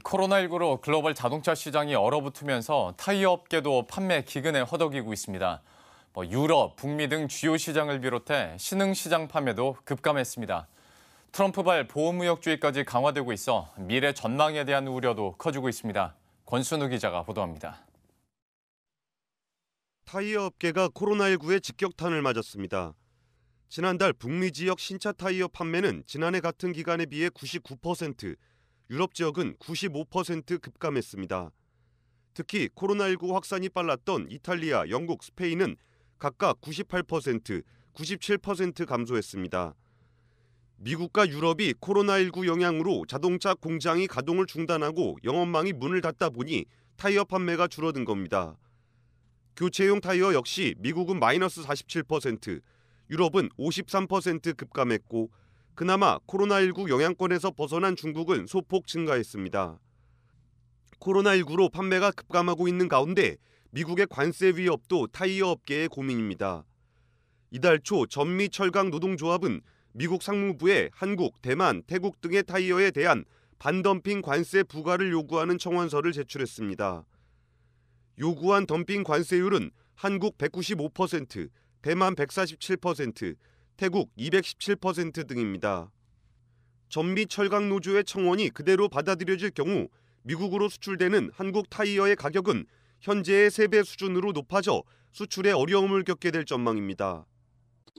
코로나19로 글로벌 자동차 시장이 얼어붙으면서 타이어 업계도 판매 기근에 허덕이고 있습니다. 뭐 유럽, 북미 등 주요 시장을 비롯해 신흥 시장 판매도 급감했습니다. 트럼프발 보호무역주의까지 강화되고 있어 미래 전망에 대한 우려도 커지고 있습니다. 권순우 기자가 보도합니다. 타이어 업계가 코로나19의 직격탄을 맞았습니다. 지난달 북미 지역 신차 타이어 판매는 지난해 같은 기간에 비해 99%, 유럽 지역은 95% 급감했습니다. 특히 코로나19 확산이 빨랐던 이탈리아, 영국, 스페인은 각각 98%, 97% 감소했습니다. 미국과 유럽이 코로나19 영향으로 자동차 공장이 가동을 중단하고 영업망이 문을 닫다 보니 타이어 판매가 줄어든 겁니다. 교체용 타이어 역시 미국은 마이너스 47%, 유럽은 53% 급감했고 그나마 코로나19 영향권에서 벗어난 중국은 소폭 증가했습니다. 코로나19로 판매가 급감하고 있는 가운데 미국의 관세 위협도 타이어 업계의 고민입니다. 이달 초 전미 철강 노동조합은 미국 상무부에 한국, 대만, 태국 등의 타이어에 대한 반덤핑 관세 부과를 요구하는 청원서를 제출했습니다. 요구한 덤핑 관세율은 한국 195%, 대만 147%, 태국 217% 등입니다. 전미 철강 노조의 청원이 그대로 받아들여질 경우 미국으로 수출되는 한국 타이어의 가격은 현재의 3배 수준으로 높아져 수출에 어려움을 겪게 될 전망입니다.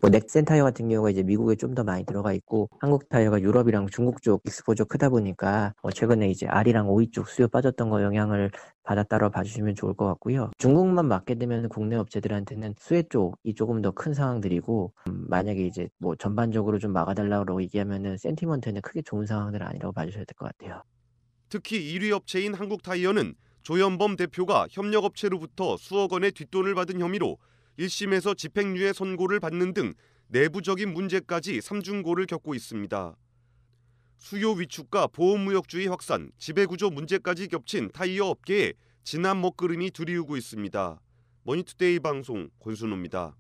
뭐 넥센 타이어 같은 경우가 이제 미국에 좀 더 많이 들어가 있고 한국 타이어가 유럽이랑 중국 쪽 익스포저 크다 보니까 어 최근에 이제 R이랑 오이 쪽 수요 빠졌던 거 영향을 받았다고 봐주시면 좋을 것 같고요. 중국만 맞게 되면 국내 업체들한테는 수혜 쪽이 조금 더 큰 상황들이고 음 만약에 이제 뭐 전반적으로 좀 막아달라고 얘기하면은 센티먼트는 크게 좋은 상황들은 아니라고 봐주셔야 될 것 같아요. 특히 1위 업체인 한국 타이어는 조현범 대표가 협력업체로부터 수억 원의 뒷돈을 받은 혐의로 1심에서 집행유예 선고를 받는 등 내부적인 문제까지 삼중고를 겪고 있습니다. 수요 위축과 보호무역주의 확산, 지배구조 문제까지 겹친 타이어 업계에 진한 먹구름이 두리우고 있습니다. 머니투데이 방송 권순호입니다.